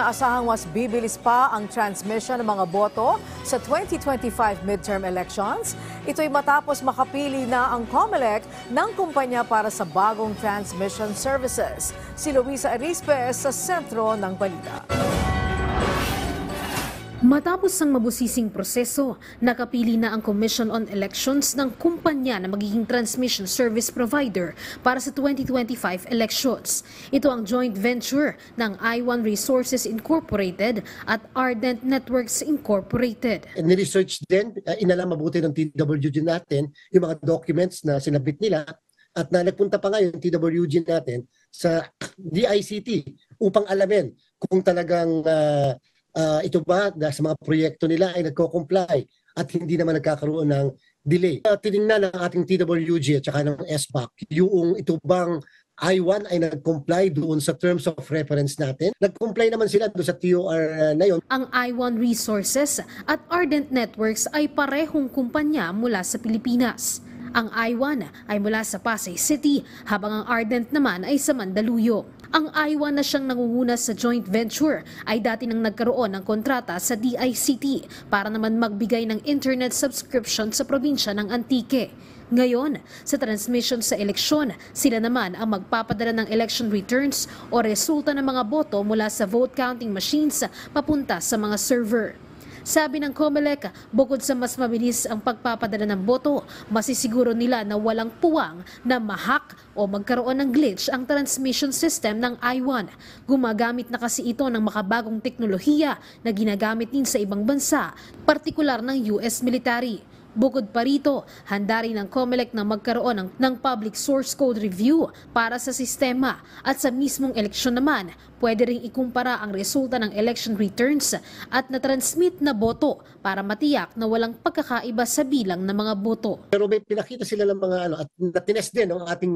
Naasahang mas bibilis pa ang transmission ng mga boto sa 2025 midterm elections. Ito'y matapos makapili na ang COMELEC ng kumpanya para sa bagong transmission services. Si Luisa Arispe sa sentro ng balita. Matapos ang mabusising proseso, nakapili na ang Commission on Elections ng kumpanya na magiging transmission service provider para sa 2025 elections. Ito ang joint venture ng I1 Resources Incorporated at Ardent Networks Incorporated. Ni-research din, eh, inalam mabuti ng TWG natin yung mga documents na sinabit nila at na pa ngayon TWG natin sa DICT upang alamin kung talagang uh, uh, ito ba sa mga proyekto nila ay nagko-comply at hindi naman nagkakaroon ng delay. Uh, tinignan ng ating TWG at saka ng SPAC yung ito bang I-1 ay nag-comply doon sa terms of reference natin. Nag-comply naman sila doon sa TOR na yon. Ang I-1 Resources at Ardent Networks ay parehong kumpanya mula sa Pilipinas. Ang I-1 ay mula sa Pasay City habang ang Ardent naman ay sa Mandaluyong. Ang IWA na siyang nangunguna sa joint venture ay dati nang nagkaroon ng kontrata sa DICT para naman magbigay ng internet subscription sa probinsya ng Antique. Ngayon, sa transmission sa eleksyon, sila naman ang magpapadala ng election returns o resulta ng mga boto mula sa vote counting machines papunta sa mga server. Sabi ng COMELEC, bukod sa mas mabilis ang pagpapadala ng boto, masisiguro nila na walang puwang na mahak o magkaroon ng glitch ang transmission system ng I-1. Gumagamit na kasi ito ng makabagong teknolohiya na ginagamit din sa ibang bansa, partikular ng US military. Bukod pa rito, handa rin ang COMELEC na magkaroon ng, ng public source code review para sa sistema at sa mismong eleksyon naman, pwede rin ikumpara ang resulta ng election returns at na-transmit na boto para matiyak na walang pagkakaiba sa bilang ng mga boto. Pero may pinakita sila ng mga ano at natines din ng ating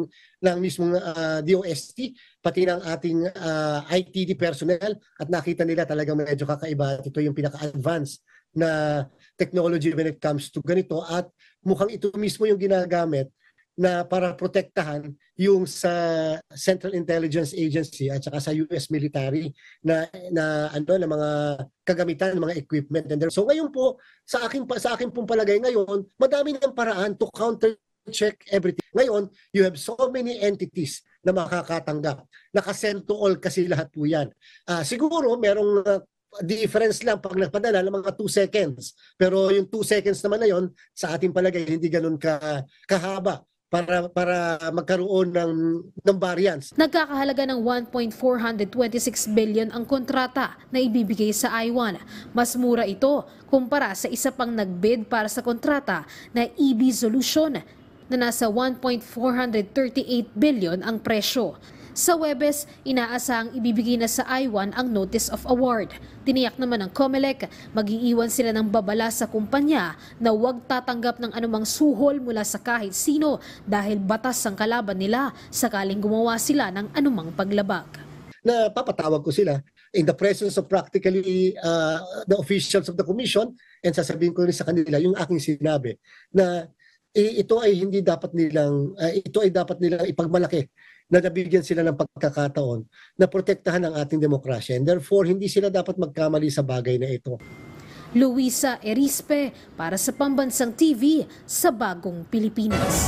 ng mismong uh, ah, DOST pati ng ating uh, ah, ITD personnel at nakita nila talaga medyo kakaiba at ito yung pinaka advance na technology when it comes to ganito at mukhang ito mismo yung ginagamit na para protektahan yung sa Central Intelligence Agency at saka sa US military na na ano na mga kagamitan, ng mga equipment and there. So ngayon po sa akin sa akin pong palagay ngayon, madami ng paraan to counter check everything. Ngayon, you have so many entities na makakatanggap. Nakasend to all kasi lahat po yan. Uh, siguro, merong uh, difference lang pag nagpadala ng mga 2 seconds. Pero yung 2 seconds naman na yon sa ating palagay hindi ganoon ka kahaba para para magkaroon ng ng variance. Nagkakahalaga ng 1.426 billion ang kontrata na ibibigay sa Iwan. Mas mura ito kumpara sa isa pang nagbid para sa kontrata na EB Solution na nasa 1.438 billion ang presyo. Sa Webes, inaasang ibibigay na sa IWAN ang Notice of Award. Tiniyak naman ng COMELEC, magiiwan sila ng babala sa kumpanya na huwag tatanggap ng anumang suhol mula sa kahit sino dahil batas ang kalaban nila sakaling gumawa sila ng anumang paglabag. Na papatawag ko sila in the presence of practically uh, the officials of the commission and sasabihin ko rin sa kanila yung aking sinabi na eh, ito ay hindi dapat nilang uh, ito ay dapat nilang ipagmalaki na nabigyan sila ng pagkakataon na protektahan ang ating demokrasya and therefore hindi sila dapat magkamali sa bagay na ito. Luisa Erispe para sa Pambansang TV sa Bagong Pilipinas.